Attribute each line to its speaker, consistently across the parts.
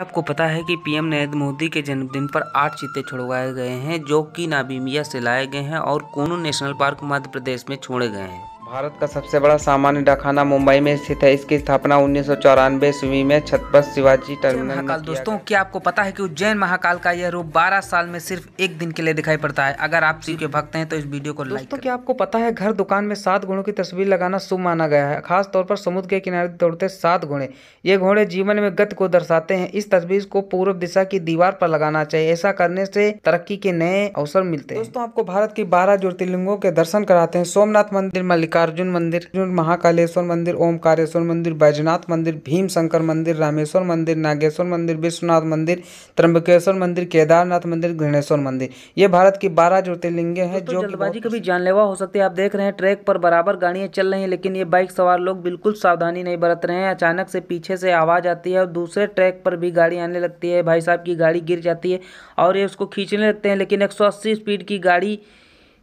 Speaker 1: आपको पता है कि पीएम नरेंद्र मोदी के जन्मदिन पर आठ चीते छुड़वाए गए हैं जो कि नाबीमिया से लाए गए हैं और कोनू नेशनल पार्क मध्य प्रदेश में छोड़े गए हैं भारत का सबसे बड़ा सामान्य डाखाना मुंबई में स्थित है इसकी स्थापना उन्नीस सौ चौरानवे ईस्वी में छतपत शिवाजी टर्मिनल महाकाल दोस्तों क्या आपको पता है कि उज्जैन महाकाल का यह रूप 12 साल में सिर्फ एक दिन के लिए दिखाई पड़ता है अगर आप शिव के भक्त हैं तो इस वीडियो को लाइक क्या आपको पता है घर दुकान में सात घोड़ों की तस्वीर लगाना शुभ माना गया है खासतौर पर समुद्र के किनारे दौड़ते सात घोड़े ये घोड़े जीवन में गति को दर्शाते हैं इस तस्वीर को पूर्व दिशा की दीवार पर लगाना चाहिए ऐसा करने से तरक्की के नए अवसर मिलते हैं दोस्तों आपको भारत की बारह ज्योतिर्लिंगों के दर्शन कराते हैं सोमनाथ मंदिर मल्लिका मल्लिकार्जुन मंदिर महाकालेश्वर मंदिर ओमकारेश्वर मंदिर बैजनाथ मंदिर भीम शंकर मंदिर रामेश्वर मंदिर नागेश्वर मंदिर विश्वनाथ मंदिर त्रंबकेश्वर मंदिर केदारनाथ मंदिर घृणेश्वर मंदिर ये भारत की बारह ज्योतिर्लिंगे हैं जो जल्दबाजी कभी जानलेवा हो सकती है आप देख रहे हैं ट्रैक पर बराबर गाड़ियाँ चल रही हैं लेकिन ये बाइक सवार लोग बिल्कुल सावधानी नहीं बरत रहे हैं अचानक से पीछे से आवाज़ आती है और दूसरे ट्रैक पर भी गाड़ी आने लगती है भाई साहब की गाड़ी गिर जाती है और ये उसको खींचने लगते हैं लेकिन एक स्पीड की गाड़ी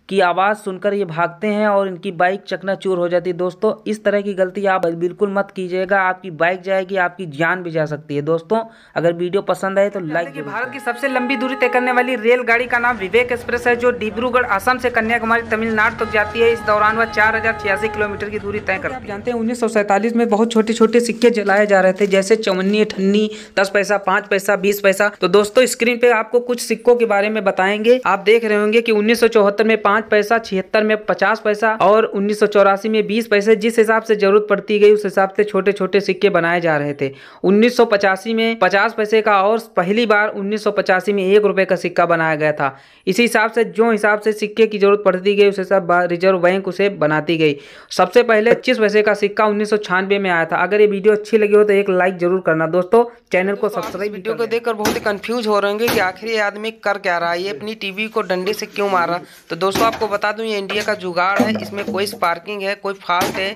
Speaker 1: की आवाज़ सुनकर ये भागते हैं और इनकी बाइक चकनाचूर हो जाती है दोस्तों इस तरह की गलती आप बिल्कुल मत कीजिएगा आपकी बाइक जाएगी आपकी जान भी जा सकती है दोस्तों अगर वीडियो पसंद आए तो लाइक की भारत की सबसे लंबी दूरी तय करने वाली रेलगाड़ी का नाम विवेक एक्सप्रेस है जो डिब्रूगढ़ असम से कन्याकुमारी तमिलनाडु तक जाती है इस दौरान वह चार किलोमीटर की दूरी तय कर है जानते हैं उन्नीस में बहुत छोटे छोटे सिक्के जलाए जा रहे थे जैसे चौवन्नी अठन्नी दस पैसा पाँच पैसा बीस पैसा तो दोस्तों स्क्रीन पे आपको कुछ सिक्कों के बारे में बताएंगे आप देख रहे होंगे की उन्नीस में पाँच पैसा छिहत्तर में पचास पैसा और उन्नीस में बीस पैसे जिस हिसाब से जरूरत पड़ती गई उस हिसाब से छोटे छोटे सिक्के बनाए जा रहे थे उन्नीस में पचास पैसे का और पहली बार उन्नीस में एक रुपये का सिक्का बनाया गया था इसी हिसाब से जो हिसाब से सिक्के की जरूरत पड़ती गई उस हिसाब रिजर्व बैंक उसे बनाती गई सबसे पहले पच्चीस पैसे का सिक्का उन्नीस में आया था अगर ये वीडियो अच्छी लगी हो तो एक लाइक जरूर करना दोस्तों चैनल को सब्सक्राइब वीडियो को देखकर बहुत ही कंफ्यूज हो रहे होंगे कि आखिर आदमी कर क्या रहा है ये अपनी टीवी को डंडे से क्यों मारा तो दोस्तों आपको बता दूं ये इंडिया का जुगाड़ है इसमें कोई स्पार्किंग है कोई फास्ट है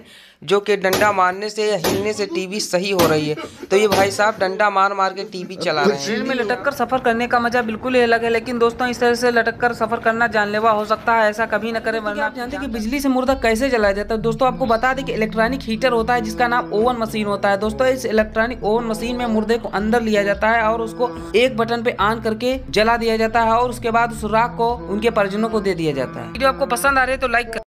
Speaker 1: जो कि डंडा मारने से या हिलने से टीवी सही हो रही है तो ये भाई साहब डंडा मार मार के टीवी चला रहे हैं झील में लटक कर सफ़र करने का मजा बिल्कुल ही अलग है लेकिन दोस्तों इस तरह से लटक कर सफ़र करना जानलेवा हो सकता है ऐसा कभी ना करें वरना आप जानते हैं कि बिजली से मुर्दा कैसे जलाया जाता है दोस्तों आपको बता दें कि इलेक्ट्रॉनिक हीटर होता है जिसका नाम ओवन मशीन होता है दोस्तों इस इलेक्ट्रॉनिक ओवन मशीन में मुर्दे को अंदर लिया जाता है और उसको एक बटन पे ऑन करके जला दिया जाता है और उसके बाद उस राख को उनके परिजनों को दे दिया जाता है जाता है वीडियो आपको पसंद आ रही है तो लाइक